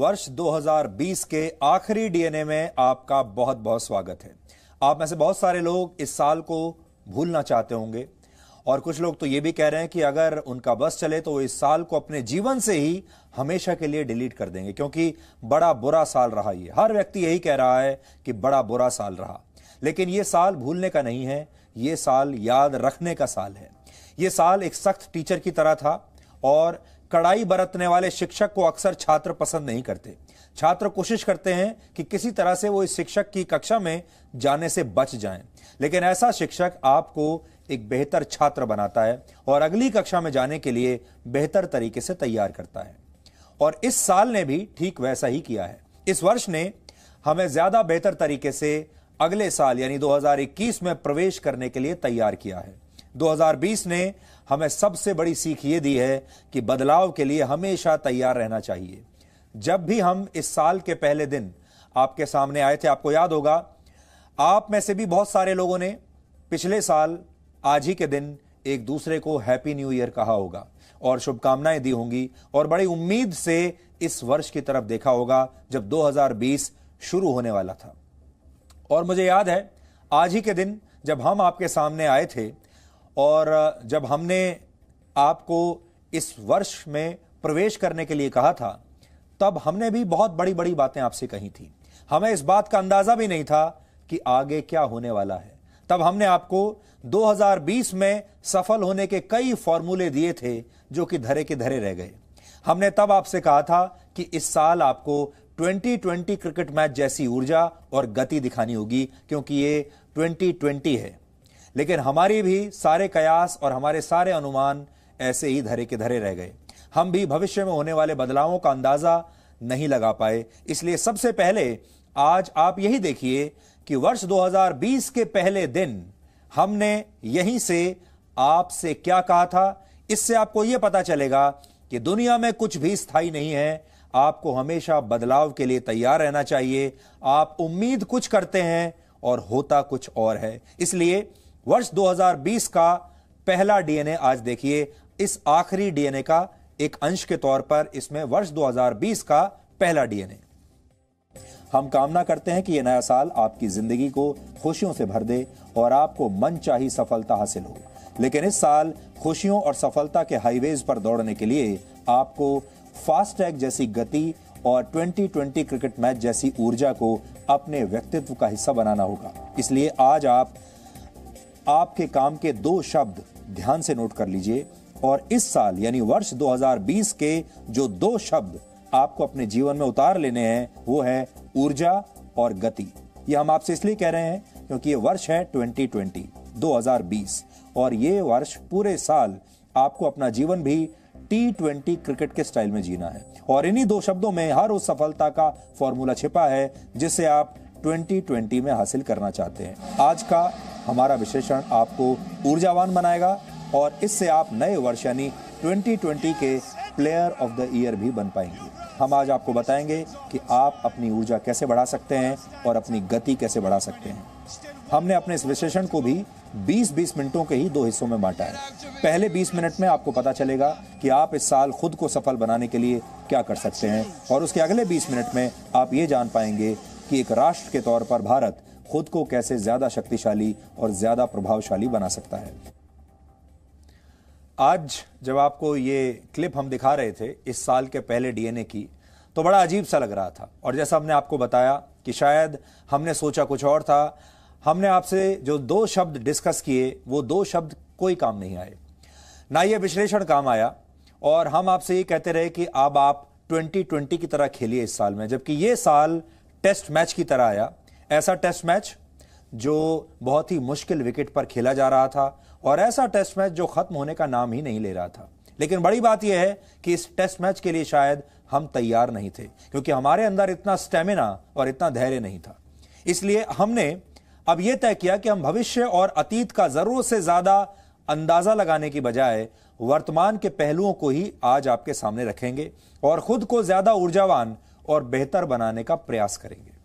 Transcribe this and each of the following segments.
वर्ष 2020 के आखिरी डीएनए में आपका बहुत बहुत स्वागत है आप में से बहुत सारे लोग इस साल को भूलना चाहते होंगे और कुछ लोग तो ये भी कह रहे हैं कि अगर उनका बस चले तो वो इस साल को अपने जीवन से ही हमेशा के लिए डिलीट कर देंगे क्योंकि बड़ा बुरा साल रहा ये हर व्यक्ति यही कह रहा है कि बड़ा बुरा साल रहा लेकिन ये साल भूलने का नहीं है ये साल याद रखने का साल है ये साल एक सख्त टीचर की तरह था और कड़ाई बरतने वाले शिक्षक को अक्सर छात्र पसंद नहीं करते छात्र कोशिश करते हैं कि किसी तरह से वो इस शिक्षक की कक्षा में जाने से बच जाएं लेकिन ऐसा शिक्षक आपको एक बेहतर छात्र बनाता है और अगली कक्षा में जाने के लिए बेहतर तरीके से तैयार करता है और इस साल ने भी ठीक वैसा ही किया है इस वर्ष ने हमें ज्यादा बेहतर तरीके से अगले साल यानी 2021 में प्रवेश करने के लिए तैयार किया है 2020 ने हमें सबसे बड़ी सीख ये दी है कि बदलाव के लिए हमेशा तैयार रहना चाहिए जब भी हम इस साल के पहले दिन आपके सामने आए थे आपको याद होगा आप में से भी बहुत सारे लोगों ने पिछले साल आज ही के दिन एक दूसरे को हैप्पी न्यू ईयर कहा होगा और शुभकामनाएं दी होंगी और बड़ी उम्मीद से इस वर्ष की तरफ देखा होगा जब 2020 शुरू होने वाला था और मुझे याद है आज ही के दिन जब हम आपके सामने आए थे और जब हमने आपको इस वर्ष में प्रवेश करने के लिए कहा था तब हमने भी बहुत बड़ी बड़ी बातें आपसे कही थी हमें इस बात का अंदाजा भी नहीं था कि आगे क्या होने वाला है तब हमने आपको 2020 में सफल होने के कई फॉर्मूले दिए थे जो कि धरे के धरे रह गए हमने तब आपसे कहा था कि इस साल आपको 2020 क्रिकेट मैच जैसी ऊर्जा और गति दिखानी होगी क्योंकि ये 2020 है लेकिन हमारी भी सारे कयास और हमारे सारे अनुमान ऐसे ही धरे के धरे रह गए हम भी भविष्य में होने वाले बदलावों का अंदाजा नहीं लगा पाए इसलिए सबसे पहले आज आप यही देखिए कि वर्ष 2020 के पहले दिन हमने यहीं से आपसे क्या कहा था इससे आपको यह पता चलेगा कि दुनिया में कुछ भी स्थायी नहीं है आपको हमेशा बदलाव के लिए तैयार रहना चाहिए आप उम्मीद कुछ करते हैं और होता कुछ और है इसलिए वर्ष 2020 का पहला डीएनए आज देखिए इस आखिरी डीएनए का एक अंश के तौर पर इसमें वर्ष 2020 का पहला डीएनए हम कामना करते हैं कि यह नया साल आपकी जिंदगी को खुशियों से भर दे और आपको मन चाही सफलता हासिल हो लेकिन इस साल खुशियों और सफलता के हाईवेज पर दौड़ने के लिए आपको फास्टैग जैसी गति और 2020 क्रिकेट मैच जैसी ऊर्जा को अपने व्यक्तित्व का हिस्सा बनाना होगा इसलिए आज आप आपके काम के दो शब्द ध्यान से नोट कर लीजिए और इस साल यानी वर्ष 2020 के जो दो शब्द आपको अपने जीवन में उतार लेने हैं वो है ऊर्जा और गति ये हम आपसे इसलिए कह रहे हैं क्योंकि ये वर्ष है 2020 2020 और ये वर्ष पूरे साल आपको अपना जीवन भी टी ट्वेंटी क्रिकेट के स्टाइल में जीना है और इन्हीं दो शब्दों में हर उस सफलता का फॉर्मूला छिपा है जिसे आप 2020 में हासिल करना चाहते हैं आज का हमारा विशेषण आपको ऊर्जावान बनाएगा और इससे आप नए वर्ष यानी 2020 के प्लेयर ऑफ द ईयर भी बन पाएंगे हम आज आपको बताएंगे कि आप अपनी ऊर्जा कैसे बढ़ा सकते हैं और अपनी गति कैसे बढ़ा सकते हैं हमने अपने इस विशेषण को भी 20-20 मिनटों के ही दो हिस्सों में बांटा है पहले 20 मिनट में आपको पता चलेगा कि आप इस साल खुद को सफल बनाने के लिए क्या कर सकते हैं और उसके अगले 20 मिनट में आप ये जान पाएंगे कि एक राष्ट्र के तौर पर भारत खुद को कैसे ज्यादा शक्तिशाली और ज्यादा प्रभावशाली बना सकता है आज जब आपको ये क्लिप हम दिखा रहे थे इस साल के पहले डीएनए की तो बड़ा अजीब सा लग रहा था और जैसा हमने आपको बताया कि शायद हमने सोचा कुछ और था हमने आपसे जो दो शब्द डिस्कस किए वो दो शब्द कोई काम नहीं आए ना ये विश्लेषण काम आया और हम आपसे ये कहते रहे कि अब आप 2020 की तरह खेलिए इस साल में जबकि ये साल टेस्ट मैच की तरह आया ऐसा टेस्ट मैच जो बहुत ही मुश्किल विकेट पर खेला जा रहा था और ऐसा टेस्ट मैच जो खत्म होने का नाम ही नहीं ले रहा था लेकिन बड़ी बात यह है कि इस टेस्ट मैच के लिए शायद हम तैयार नहीं थे क्योंकि हमारे अंदर इतना स्टेमिना और इतना धैर्य नहीं था इसलिए हमने अब यह तय किया कि हम भविष्य और अतीत का जरूर से ज्यादा अंदाजा लगाने की बजाय वर्तमान के पहलुओं को ही आज आपके सामने रखेंगे और खुद को ज्यादा ऊर्जावान और बेहतर बनाने का प्रयास करेंगे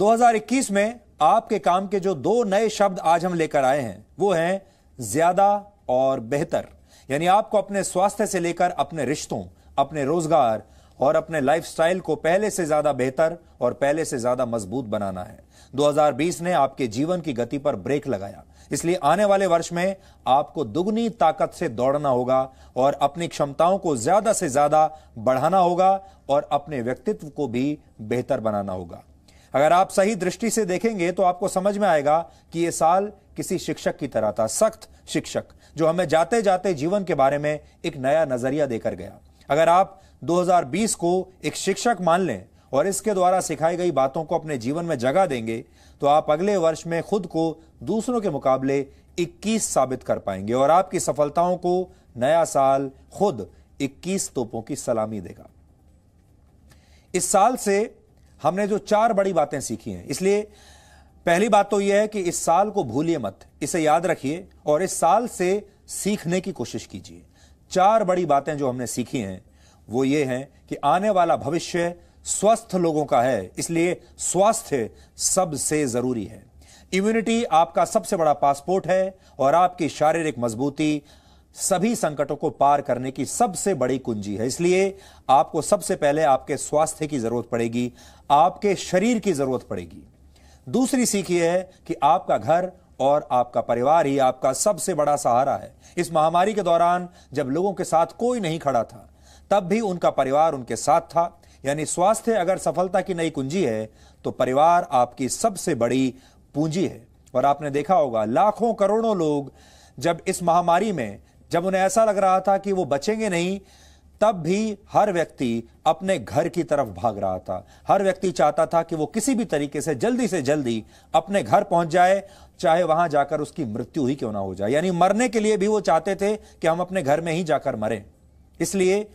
2021 में आपके काम के जो दो नए शब्द आज हम लेकर आए हैं वो हैं ज्यादा और बेहतर यानी आपको अपने स्वास्थ्य से लेकर अपने रिश्तों अपने रोजगार और अपने लाइफस्टाइल को पहले से ज्यादा बेहतर और पहले से ज्यादा मजबूत बनाना है 2020 ने आपके जीवन की गति पर ब्रेक लगाया इसलिए आने वाले वर्ष में आपको दुगनी ताकत से दौड़ना होगा और अपनी क्षमताओं को ज्यादा से ज्यादा बढ़ाना होगा और अपने व्यक्तित्व को भी बेहतर बनाना होगा अगर आप सही दृष्टि से देखेंगे तो आपको समझ में आएगा कि यह साल किसी शिक्षक की तरह था सख्त शिक्षक जो हमें जाते जाते जीवन के बारे में एक नया नजरिया देकर गया अगर आप 2020 को एक शिक्षक मान लें और इसके द्वारा सिखाई गई बातों को अपने जीवन में जगह देंगे तो आप अगले वर्ष में खुद को दूसरों के मुकाबले 21 साबित कर पाएंगे और आपकी सफलताओं को नया साल खुद 21 तोपों की सलामी देगा इस साल से हमने जो चार बड़ी बातें सीखी हैं इसलिए पहली बात तो यह है कि इस साल को भूलिए मत इसे याद रखिए और इस साल से सीखने की कोशिश कीजिए चार बड़ी बातें जो हमने सीखी हैं वो ये हैं कि आने वाला भविष्य स्वस्थ लोगों का है इसलिए स्वास्थ्य सबसे जरूरी है इम्यूनिटी आपका सबसे बड़ा पासपोर्ट है और आपकी शारीरिक मजबूती सभी संकटों को पार करने की सबसे बड़ी कुंजी है इसलिए आपको सबसे पहले आपके स्वास्थ्य की जरूरत पड़ेगी आपके शरीर की जरूरत पड़ेगी दूसरी सीख यह है कि आपका घर और आपका परिवार ही आपका सबसे बड़ा सहारा है इस महामारी के दौरान जब लोगों के साथ कोई नहीं खड़ा था तब भी उनका परिवार उनके साथ था यानी स्वास्थ्य अगर सफलता की नई कुंजी है तो परिवार आपकी सबसे बड़ी पूंजी है और आपने देखा होगा लाखों करोड़ों लोग जब इस महामारी में जब उन्हें ऐसा लग रहा था कि वो बचेंगे नहीं तब भी हर व्यक्ति अपने घर की तरफ भाग रहा था हर व्यक्ति चाहता था कि वो किसी भी तरीके से जल्दी से जल्दी अपने घर पहुंच जाए चाहे वहां जाकर उसकी मृत्यु ही क्यों ना हो जाए यानी मरने के लिए भी वो चाहते थे कि हम अपने घर में ही जाकर मरें इसलिए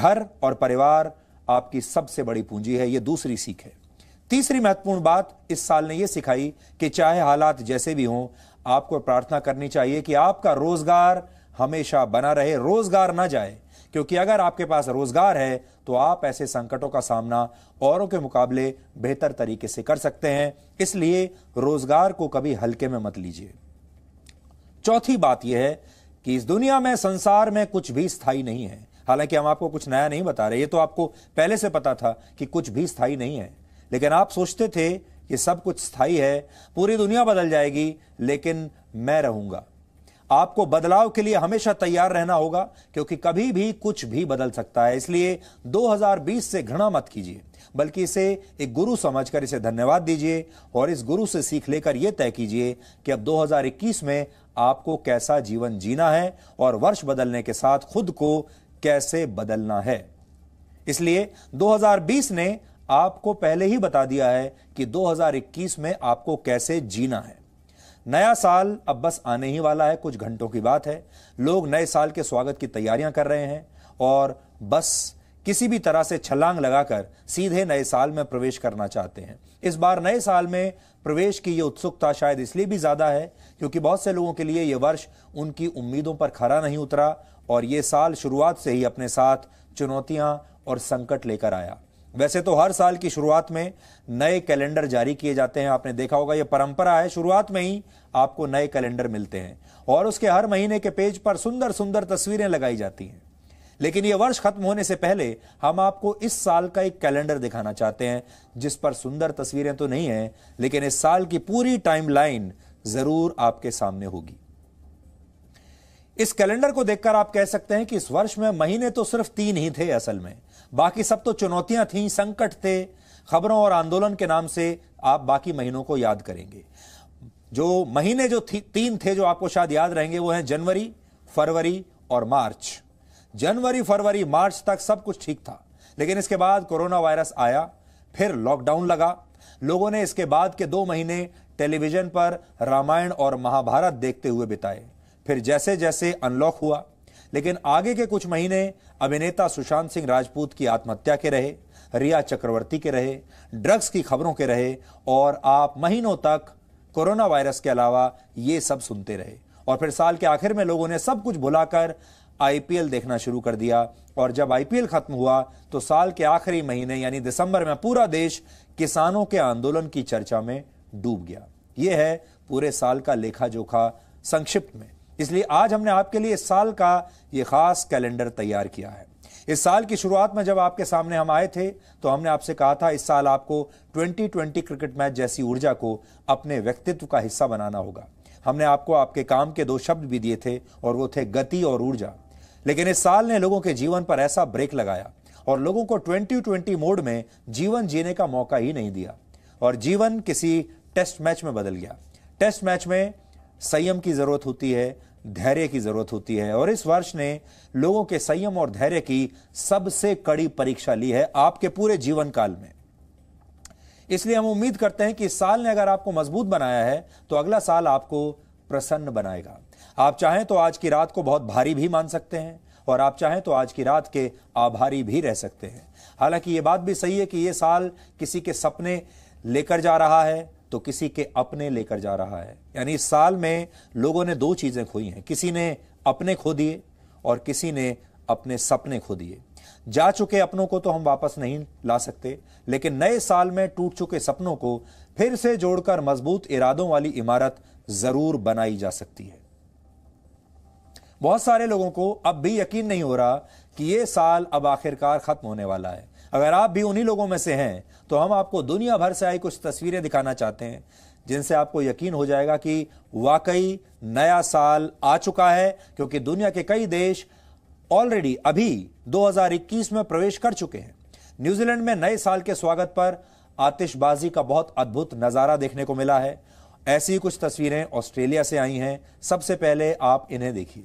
घर और परिवार आपकी सबसे बड़ी पूंजी है यह दूसरी सीख है तीसरी महत्वपूर्ण बात इस साल ने यह सिखाई कि चाहे हालात जैसे भी हों आपको प्रार्थना करनी चाहिए कि आपका रोजगार हमेशा बना रहे रोजगार ना जाए क्योंकि अगर आपके पास रोजगार है तो आप ऐसे संकटों का सामना औरों के मुकाबले बेहतर तरीके से कर सकते हैं इसलिए रोजगार को कभी हल्के में मत लीजिए चौथी बात यह है कि इस दुनिया में संसार में कुछ भी स्थायी नहीं है हालांकि हम आपको कुछ नया नहीं बता रहे ये तो आपको पहले से पता था कि कुछ भी स्थायी नहीं है लेकिन आप सोचते थे कि सब कुछ स्थायी है पूरी दुनिया बदल जाएगी लेकिन मैं रहूंगा आपको बदलाव के लिए हमेशा तैयार रहना होगा क्योंकि कभी भी कुछ भी बदल सकता है इसलिए 2020 से घृणा मत कीजिए बल्कि इसे एक गुरु समझकर इसे धन्यवाद दीजिए और इस गुरु से सीख लेकर यह तय कीजिए कि अब 2021 में आपको कैसा जीवन जीना है और वर्ष बदलने के साथ खुद को कैसे बदलना है इसलिए 2020 ने आपको पहले ही बता दिया है कि 2021 में आपको कैसे जीना है नया साल अब बस आने ही वाला है कुछ घंटों की बात है लोग नए साल के स्वागत की तैयारियां कर रहे हैं और बस किसी भी तरह से छलांग लगाकर सीधे नए साल में प्रवेश करना चाहते हैं इस बार नए साल में प्रवेश की ये उत्सुकता शायद इसलिए भी ज्यादा है क्योंकि बहुत से लोगों के लिए ये वर्ष उनकी उम्मीदों पर खरा नहीं उतरा और ये साल शुरुआत से ही अपने साथ चुनौतियां और संकट लेकर आया वैसे तो हर साल की शुरुआत में नए कैलेंडर जारी किए जाते हैं आपने देखा होगा ये परंपरा है शुरुआत में ही आपको नए कैलेंडर मिलते हैं और उसके हर महीने के पेज पर सुंदर सुंदर तस्वीरें लगाई जाती हैं लेकिन ये वर्ष खत्म होने से पहले हम आपको इस साल का एक कैलेंडर दिखाना चाहते हैं जिस पर सुंदर तस्वीरें तो नहीं है लेकिन इस साल की पूरी टाइमलाइन जरूर आपके सामने होगी इस कैलेंडर को देखकर आप कह सकते हैं कि इस वर्ष में महीने तो सिर्फ तीन ही थे असल में बाकी सब तो चुनौतियां थीं संकट थे खबरों और आंदोलन के नाम से आप बाकी महीनों को याद करेंगे जो महीने जो थी, तीन थे जो आपको शायद याद रहेंगे वो हैं जनवरी फरवरी और मार्च जनवरी फरवरी मार्च तक सब कुछ ठीक था लेकिन इसके बाद कोरोना वायरस आया फिर लॉकडाउन लगा लोगों ने इसके बाद के दो महीने टेलीविजन पर रामायण और महाभारत देखते हुए बिताए फिर जैसे जैसे अनलॉक हुआ लेकिन आगे के कुछ महीने अभिनेता सुशांत सिंह राजपूत की आत्महत्या के रहे रिया चक्रवर्ती के रहे ड्रग्स की खबरों के रहे और आप महीनों तक कोरोना वायरस के अलावा ये सब सुनते रहे और फिर साल के आखिर में लोगों ने सब कुछ भुलाकर आईपीएल देखना शुरू कर दिया और जब आईपीएल खत्म हुआ तो साल के आखिरी महीने यानी दिसंबर में पूरा देश किसानों के आंदोलन की चर्चा में डूब गया यह है पूरे साल का लेखा जोखा संक्षिप्त में इसलिए आज हमने आपके लिए इस साल का ये खास कैलेंडर तैयार किया है इस साल की शुरुआत में जब आपके सामने हम आए थे तो हमने आपसे कहा था इस साल आपको 2020 क्रिकेट मैच जैसी ऊर्जा को अपने व्यक्तित्व का हिस्सा बनाना होगा हमने आपको आपके काम के दो शब्द भी दिए थे और वो थे गति और ऊर्जा लेकिन इस साल ने लोगों के जीवन पर ऐसा ब्रेक लगाया और लोगों को 2020 मोड में जीवन जीने का मौका ही नहीं दिया और जीवन किसी टेस्ट मैच में बदल गया टेस्ट मैच में संयम की जरूरत होती है धैर्य की जरूरत होती है और इस वर्ष ने लोगों के संयम और धैर्य की सबसे कड़ी परीक्षा ली है आपके पूरे जीवन काल में इसलिए हम उम्मीद करते हैं कि इस साल ने अगर आपको मजबूत बनाया है तो अगला साल आपको प्रसन्न बनाएगा आप चाहें तो आज की रात को बहुत भारी भी मान सकते हैं और आप चाहें तो आज की रात के आभारी भी रह सकते हैं हालांकि ये बात भी सही है कि ये साल किसी के सपने लेकर जा रहा है तो किसी के अपने लेकर जा रहा है यानी इस साल में लोगों ने दो चीज़ें खोई हैं किसी ने अपने खो दिए और किसी ने अपने सपने खो दिए जा चुके अपनों को तो हम वापस नहीं ला सकते लेकिन नए साल में टूट चुके सपनों को फिर से जोड़कर मजबूत इरादों वाली इमारत जरूर बनाई जा सकती है बहुत सारे लोगों को अब भी यकीन नहीं हो रहा कि ये साल अब आखिरकार ख़त्म होने वाला है अगर आप भी उन्हीं लोगों में से हैं तो हम आपको दुनिया भर से आई कुछ तस्वीरें दिखाना चाहते हैं जिनसे आपको यकीन हो जाएगा कि वाकई नया साल आ चुका है क्योंकि दुनिया के कई देश ऑलरेडी अभी 2021 में प्रवेश कर चुके हैं न्यूजीलैंड में नए साल के स्वागत पर आतिशबाजी का बहुत अद्भुत नज़ारा देखने को मिला है ऐसी कुछ तस्वीरें ऑस्ट्रेलिया से आई हैं सबसे पहले आप इन्हें देखिए